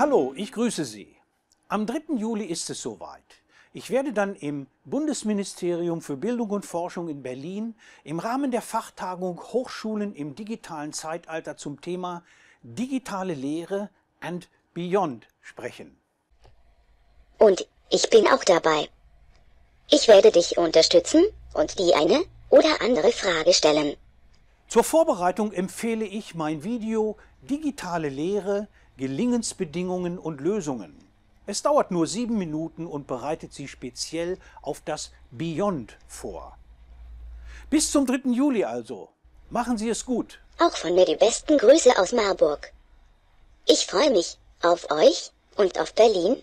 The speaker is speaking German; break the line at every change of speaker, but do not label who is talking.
Hallo, ich grüße Sie. Am 3. Juli ist es soweit. Ich werde dann im Bundesministerium für Bildung und Forschung in Berlin im Rahmen der Fachtagung Hochschulen im digitalen Zeitalter zum Thema digitale Lehre and Beyond sprechen.
Und ich bin auch dabei. Ich werde dich unterstützen und die eine oder andere Frage stellen.
Zur Vorbereitung empfehle ich mein Video Digitale Lehre, Gelingensbedingungen und Lösungen. Es dauert nur sieben Minuten und bereitet Sie speziell auf das Beyond vor. Bis zum 3. Juli also. Machen Sie es
gut. Auch von mir die besten Grüße aus Marburg. Ich freue mich auf
euch
und auf Berlin